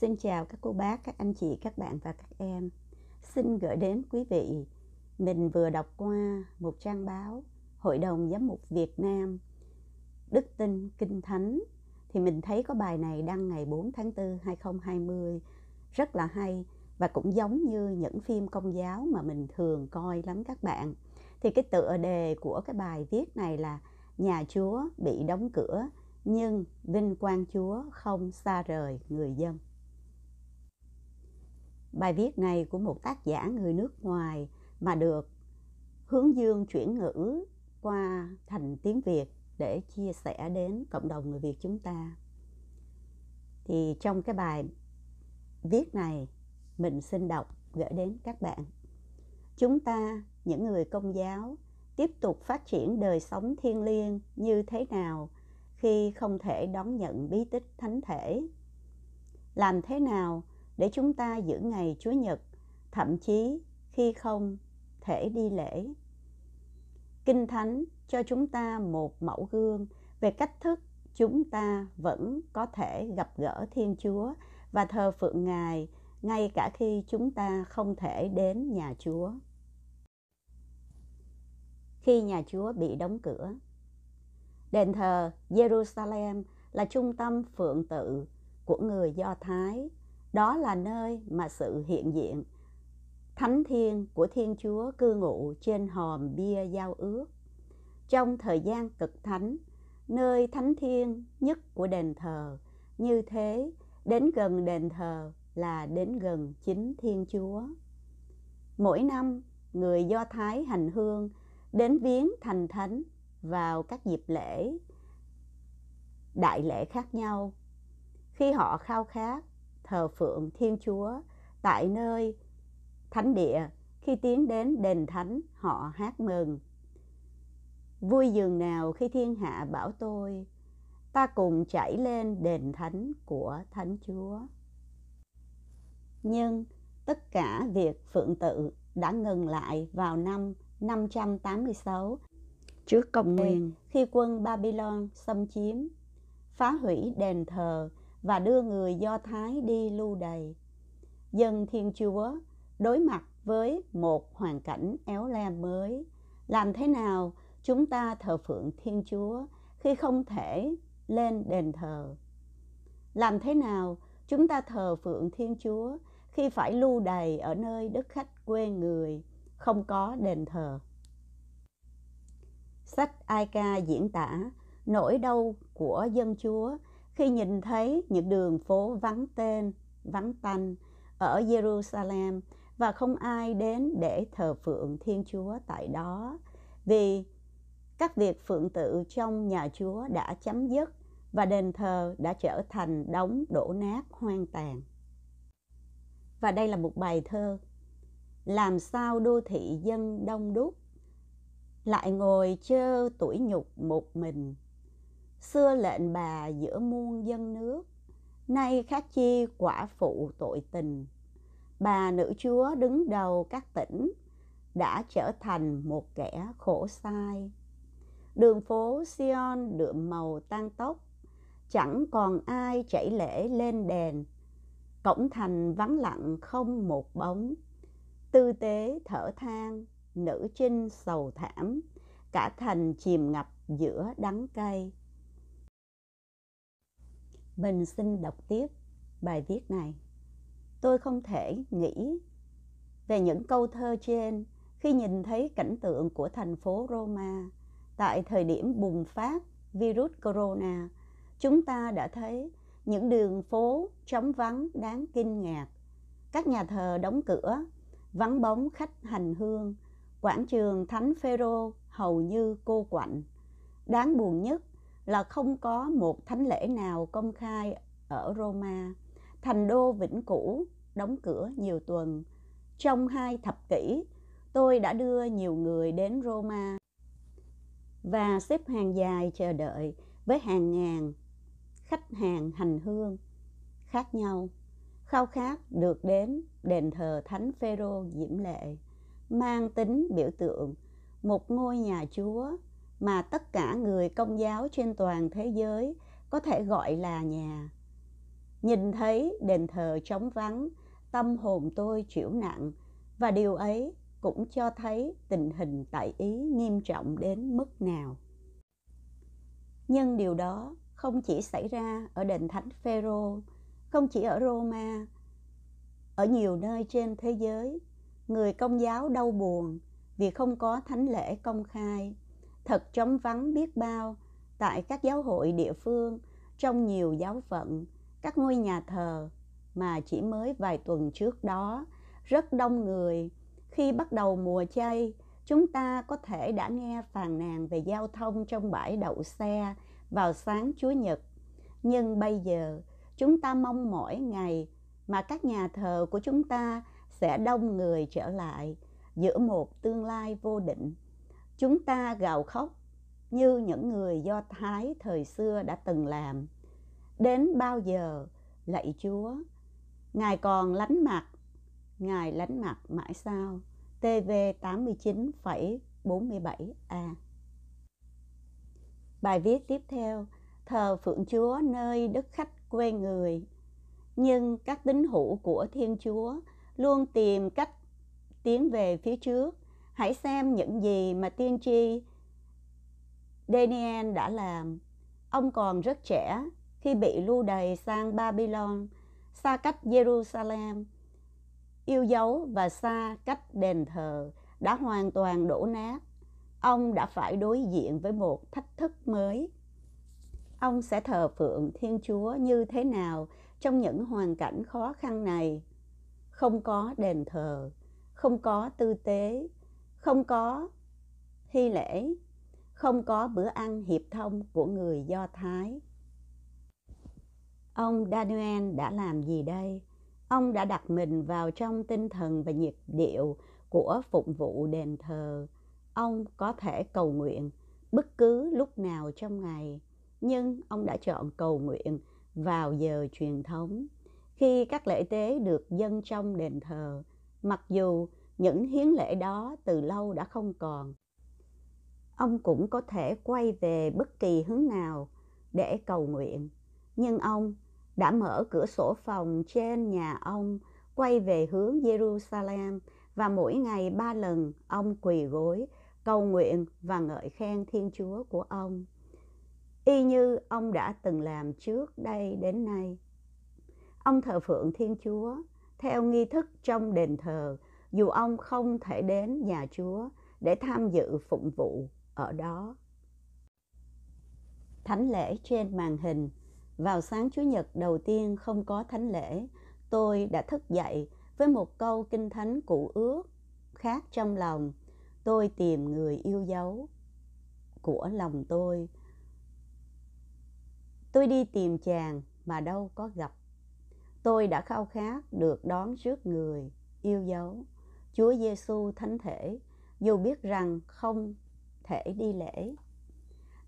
Xin chào các cô bác, các anh chị, các bạn và các em. Xin gửi đến quý vị, mình vừa đọc qua một trang báo Hội đồng Giám mục Việt Nam Đức tin Kinh Thánh thì mình thấy có bài này đăng ngày 4 tháng 4 2020 rất là hay và cũng giống như những phim công giáo mà mình thường coi lắm các bạn. Thì cái tựa đề của cái bài viết này là Nhà Chúa bị đóng cửa nhưng vinh quang Chúa không xa rời người dân Bài viết này của một tác giả người nước ngoài mà được hướng dương chuyển ngữ qua thành tiếng Việt để chia sẻ đến cộng đồng người Việt chúng ta. Thì trong cái bài viết này mình xin đọc gửi đến các bạn. Chúng ta, những người công giáo, tiếp tục phát triển đời sống thiêng liêng như thế nào khi không thể đón nhận bí tích thánh thể? Làm thế nào để chúng ta giữ ngày Chúa Nhật, thậm chí khi không thể đi lễ. Kinh Thánh cho chúng ta một mẫu gương về cách thức chúng ta vẫn có thể gặp gỡ Thiên Chúa và thờ phượng Ngài ngay cả khi chúng ta không thể đến nhà Chúa. Khi nhà Chúa bị đóng cửa, đền thờ Jerusalem là trung tâm phượng tự của người Do Thái đó là nơi mà sự hiện diện thánh thiên của thiên chúa cư ngụ trên hòm bia giao ước trong thời gian cực thánh nơi thánh thiên nhất của đền thờ như thế đến gần đền thờ là đến gần chính thiên chúa mỗi năm người do thái hành hương đến viếng thành thánh vào các dịp lễ đại lễ khác nhau khi họ khao khát thờ phượng Thiên Chúa tại nơi thánh địa. Khi tiến đến đền thánh, họ hát mừng. Vui dường nào khi thiên hạ bảo tôi, ta cùng chảy lên đền thánh của Thánh Chúa. Nhưng tất cả việc phượng tự đã ngừng lại vào năm 586 trước công nguyên khi quân Babylon xâm chiếm, phá hủy đền thờ và đưa người Do Thái đi lưu đày. Dân Thiên Chúa đối mặt với một hoàn cảnh éo le mới. Làm thế nào chúng ta thờ phượng Thiên Chúa khi không thể lên đền thờ? Làm thế nào chúng ta thờ phượng Thiên Chúa khi phải lưu đày ở nơi đất khách quê người, không có đền thờ? Sách Ai Ca diễn tả nỗi đau của dân Chúa khi nhìn thấy những đường phố vắng tên, vắng tanh ở Jerusalem và không ai đến để thờ phượng Thiên Chúa tại đó vì các việc phượng tự trong nhà Chúa đã chấm dứt và đền thờ đã trở thành đống đổ nát hoang tàn. Và đây là một bài thơ Làm sao đô thị dân đông đúc Lại ngồi chơ tuổi nhục một mình xưa lệnh bà giữa muôn dân nước nay khác chi quả phụ tội tình bà nữ chúa đứng đầu các tỉnh đã trở thành một kẻ khổ sai đường phố Sion đượm màu tan tóc, chẳng còn ai chảy lễ lên đèn. Cổng thành vắng lặng không một bóng, tư tế thở than, nữ trinh sầu thảm, cả thành chìm ngập giữa đắng cay mình xin đọc tiếp bài viết này. Tôi không thể nghĩ về những câu thơ trên khi nhìn thấy cảnh tượng của thành phố Roma tại thời điểm bùng phát virus corona. Chúng ta đã thấy những đường phố trống vắng đáng kinh ngạc. Các nhà thờ đóng cửa, vắng bóng khách hành hương, quảng trường Thánh Phêrô hầu như cô quạnh. Đáng buồn nhất là không có một thánh lễ nào công khai ở Roma, thành đô vĩnh cửu đóng cửa nhiều tuần. Trong hai thập kỷ, tôi đã đưa nhiều người đến Roma và xếp hàng dài chờ đợi với hàng ngàn khách hàng hành hương khác nhau khao khát được đến đền thờ thánh phêrô diễm lệ mang tính biểu tượng một ngôi nhà chúa mà tất cả người công giáo trên toàn thế giới có thể gọi là nhà. Nhìn thấy đền thờ trống vắng, tâm hồn tôi chịu nặng và điều ấy cũng cho thấy tình hình tại Ý nghiêm trọng đến mức nào. Nhưng điều đó không chỉ xảy ra ở đền thánh Phêrô, không chỉ ở Roma, ở nhiều nơi trên thế giới, người công giáo đau buồn vì không có thánh lễ công khai thật trống vắng biết bao tại các giáo hội địa phương trong nhiều giáo phận các ngôi nhà thờ mà chỉ mới vài tuần trước đó rất đông người khi bắt đầu mùa chay chúng ta có thể đã nghe phàn nàn về giao thông trong bãi đậu xe vào sáng Chúa Nhật. Nhưng bây giờ, chúng ta mong mỗi ngày mà các nhà thờ của chúng ta sẽ đông người trở lại giữa một tương lai vô định chúng ta gào khóc như những người do thái thời xưa đã từng làm đến bao giờ lạy chúa ngài còn lánh mặt ngài lánh mặt mãi sao tv 89,47 a bài viết tiếp theo thờ phượng chúa nơi đất khách quê người nhưng các tín hữu của thiên chúa luôn tìm cách tiến về phía trước Hãy xem những gì mà tiên tri Daniel đã làm. Ông còn rất trẻ khi bị lưu đày sang Babylon, xa cách Jerusalem, yêu dấu và xa cách đền thờ đã hoàn toàn đổ nát. Ông đã phải đối diện với một thách thức mới. Ông sẽ thờ phượng Thiên Chúa như thế nào trong những hoàn cảnh khó khăn này? Không có đền thờ, không có tư tế, không có hy lễ, không có bữa ăn hiệp thông của người Do Thái. Ông Daniel đã làm gì đây? Ông đã đặt mình vào trong tinh thần và nhiệt điệu của phụng vụ đền thờ. Ông có thể cầu nguyện bất cứ lúc nào trong ngày, nhưng ông đã chọn cầu nguyện vào giờ truyền thống. Khi các lễ tế được dâng trong đền thờ, mặc dù những hiến lễ đó từ lâu đã không còn ông cũng có thể quay về bất kỳ hướng nào để cầu nguyện nhưng ông đã mở cửa sổ phòng trên nhà ông quay về hướng jerusalem và mỗi ngày ba lần ông quỳ gối cầu nguyện và ngợi khen thiên chúa của ông y như ông đã từng làm trước đây đến nay ông thờ phượng thiên chúa theo nghi thức trong đền thờ dù ông không thể đến nhà Chúa để tham dự phụng vụ ở đó. Thánh lễ trên màn hình Vào sáng Chủ nhật đầu tiên không có thánh lễ, tôi đã thức dậy với một câu kinh thánh cũ ước khác trong lòng. Tôi tìm người yêu dấu của lòng tôi. Tôi đi tìm chàng mà đâu có gặp. Tôi đã khao khát được đón trước người yêu dấu Chúa Giêsu thánh thể, dù biết rằng không thể đi lễ.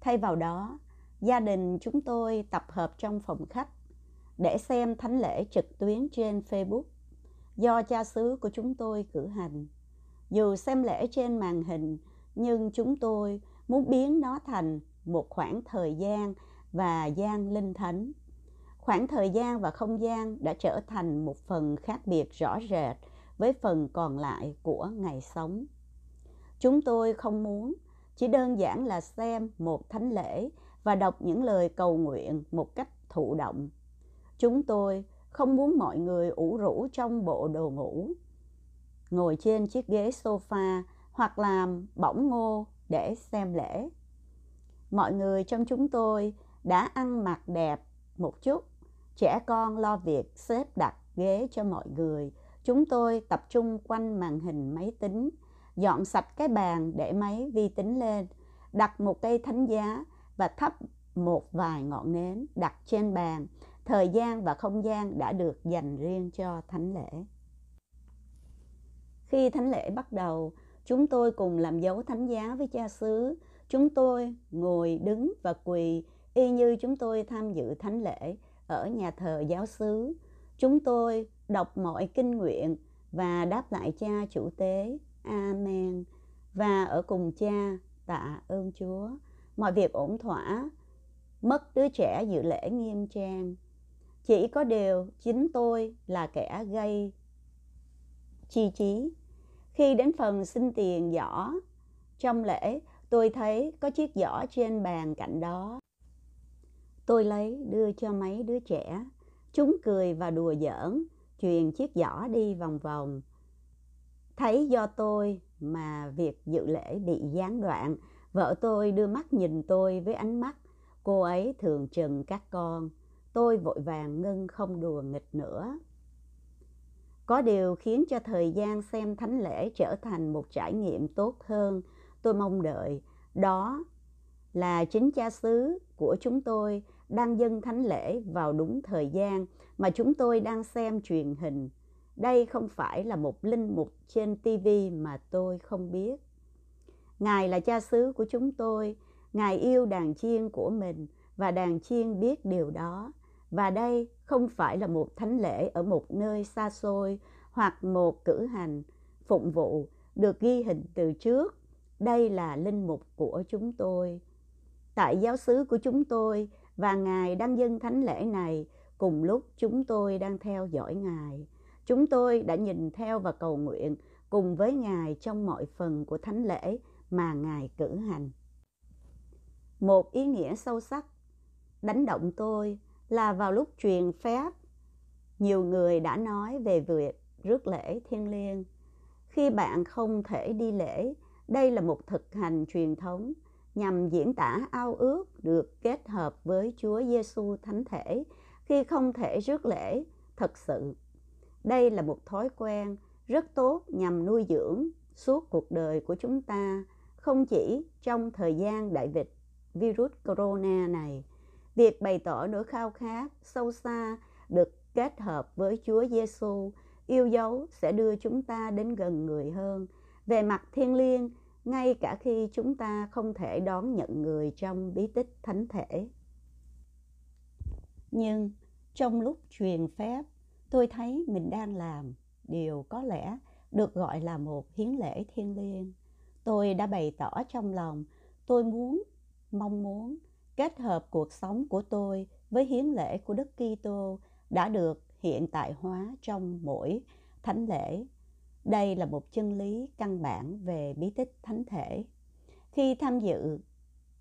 Thay vào đó, gia đình chúng tôi tập hợp trong phòng khách để xem thánh lễ trực tuyến trên Facebook do cha xứ của chúng tôi cử hành. Dù xem lễ trên màn hình, nhưng chúng tôi muốn biến nó thành một khoảng thời gian và gian linh thánh. Khoảng thời gian và không gian đã trở thành một phần khác biệt rõ rệt với phần còn lại của ngày sống. Chúng tôi không muốn chỉ đơn giản là xem một thánh lễ và đọc những lời cầu nguyện một cách thụ động. Chúng tôi không muốn mọi người ủ rũ trong bộ đồ ngủ, ngồi trên chiếc ghế sofa hoặc làm bỏng ngô để xem lễ. Mọi người trong chúng tôi đã ăn mặc đẹp một chút, trẻ con lo việc xếp đặt ghế cho mọi người chúng tôi tập trung quanh màn hình máy tính, dọn sạch cái bàn để máy vi tính lên, đặt một cây thánh giá và thắp một vài ngọn nến đặt trên bàn. Thời gian và không gian đã được dành riêng cho thánh lễ. Khi thánh lễ bắt đầu, chúng tôi cùng làm dấu thánh giá với cha xứ. Chúng tôi ngồi, đứng và quỳ y như chúng tôi tham dự thánh lễ ở nhà thờ giáo xứ. Chúng tôi đọc mọi kinh nguyện và đáp lại cha chủ tế. Amen. Và ở cùng cha, tạ ơn Chúa. Mọi việc ổn thỏa, mất đứa trẻ dự lễ nghiêm trang. Chỉ có điều chính tôi là kẻ gây chi trí. Khi đến phần xin tiền giỏ, trong lễ tôi thấy có chiếc giỏ trên bàn cạnh đó. Tôi lấy đưa cho mấy đứa trẻ. Chúng cười và đùa giỡn truyền chiếc giỏ đi vòng vòng thấy do tôi mà việc dự lễ bị gián đoạn vợ tôi đưa mắt nhìn tôi với ánh mắt cô ấy thường chừng các con tôi vội vàng ngưng không đùa nghịch nữa có điều khiến cho thời gian xem thánh lễ trở thành một trải nghiệm tốt hơn tôi mong đợi đó là chính cha xứ của chúng tôi đang dâng thánh lễ vào đúng thời gian mà chúng tôi đang xem truyền hình. Đây không phải là một linh mục trên TV mà tôi không biết. Ngài là cha xứ của chúng tôi, Ngài yêu đàn chiên của mình và đàn chiên biết điều đó. Và đây không phải là một thánh lễ ở một nơi xa xôi hoặc một cử hành phụng vụ được ghi hình từ trước. Đây là linh mục của chúng tôi. Tại giáo xứ của chúng tôi, và Ngài đang dâng thánh lễ này cùng lúc chúng tôi đang theo dõi Ngài. Chúng tôi đã nhìn theo và cầu nguyện cùng với Ngài trong mọi phần của thánh lễ mà Ngài cử hành. Một ý nghĩa sâu sắc đánh động tôi là vào lúc truyền phép, nhiều người đã nói về việc rước lễ thiêng liêng. Khi bạn không thể đi lễ, đây là một thực hành truyền thống nhằm diễn tả ao ước được kết hợp với Chúa Giêsu Thánh Thể khi không thể rước lễ thật sự. Đây là một thói quen rất tốt nhằm nuôi dưỡng suốt cuộc đời của chúng ta, không chỉ trong thời gian đại dịch virus corona này. Việc bày tỏ nỗi khao khát sâu xa được kết hợp với Chúa Giêsu yêu dấu sẽ đưa chúng ta đến gần người hơn. Về mặt thiên liêng, ngay cả khi chúng ta không thể đón nhận người trong bí tích thánh thể. Nhưng trong lúc truyền phép, tôi thấy mình đang làm điều có lẽ được gọi là một hiến lễ thiêng liêng. Tôi đã bày tỏ trong lòng tôi muốn, mong muốn kết hợp cuộc sống của tôi với hiến lễ của Đức Kitô đã được hiện tại hóa trong mỗi thánh lễ đây là một chân lý căn bản về bí tích thánh thể. Khi tham dự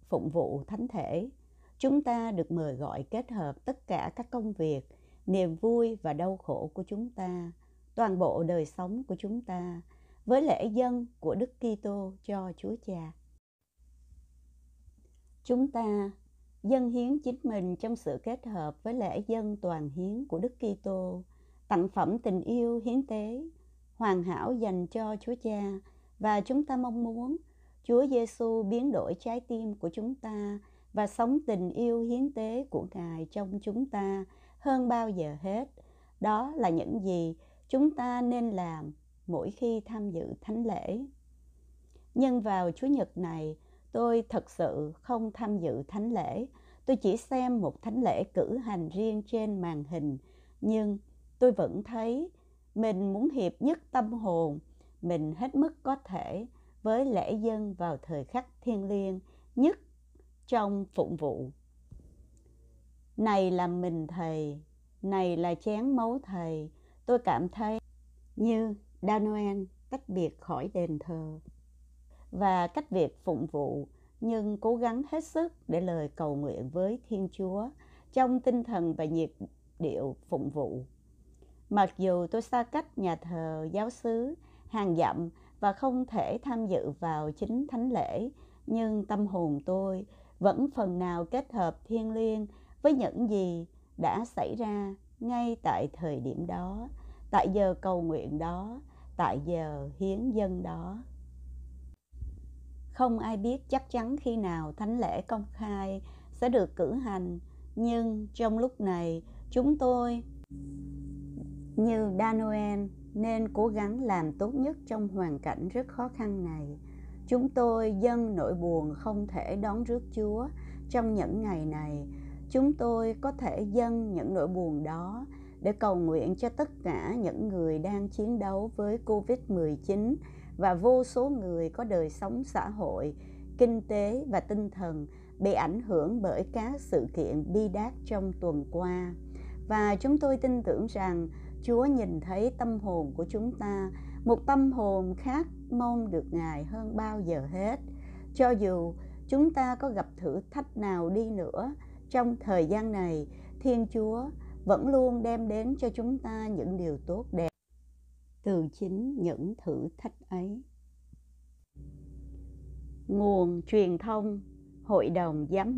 phụng vụ thánh thể, chúng ta được mời gọi kết hợp tất cả các công việc, niềm vui và đau khổ của chúng ta, toàn bộ đời sống của chúng ta với lễ dân của Đức Kitô cho Chúa Cha. Chúng ta dân hiến chính mình trong sự kết hợp với lễ dân toàn hiến của Đức Kitô, tặng phẩm tình yêu hiến tế hoàn hảo dành cho Chúa Cha và chúng ta mong muốn Chúa Giêsu biến đổi trái tim của chúng ta và sống tình yêu hiến tế của Ngài trong chúng ta hơn bao giờ hết. Đó là những gì chúng ta nên làm mỗi khi tham dự thánh lễ. Nhưng vào Chúa Nhật này, tôi thật sự không tham dự thánh lễ. Tôi chỉ xem một thánh lễ cử hành riêng trên màn hình, nhưng tôi vẫn thấy mình muốn hiệp nhất tâm hồn mình hết mức có thể với lễ dân vào thời khắc thiêng liêng nhất trong phụng vụ này là mình thầy này là chén máu thầy tôi cảm thấy như Danoel tách biệt khỏi đền thờ và cách việc phụng vụ nhưng cố gắng hết sức để lời cầu nguyện với Thiên Chúa trong tinh thần và nhiệt điệu phụng vụ. Mặc dù tôi xa cách nhà thờ giáo xứ hàng dặm và không thể tham dự vào chính thánh lễ, nhưng tâm hồn tôi vẫn phần nào kết hợp thiêng liêng với những gì đã xảy ra ngay tại thời điểm đó, tại giờ cầu nguyện đó, tại giờ hiến dân đó. Không ai biết chắc chắn khi nào thánh lễ công khai sẽ được cử hành, nhưng trong lúc này chúng tôi như Danoel nên cố gắng làm tốt nhất trong hoàn cảnh rất khó khăn này. Chúng tôi dân nỗi buồn không thể đón rước Chúa trong những ngày này. Chúng tôi có thể dân những nỗi buồn đó để cầu nguyện cho tất cả những người đang chiến đấu với Covid-19 và vô số người có đời sống xã hội, kinh tế và tinh thần bị ảnh hưởng bởi các sự kiện bi đát trong tuần qua. Và chúng tôi tin tưởng rằng Chúa nhìn thấy tâm hồn của chúng ta, một tâm hồn khác mong được Ngài hơn bao giờ hết. Cho dù chúng ta có gặp thử thách nào đi nữa, trong thời gian này, Thiên Chúa vẫn luôn đem đến cho chúng ta những điều tốt đẹp từ chính những thử thách ấy. Nguồn truyền thông Hội đồng Giám mục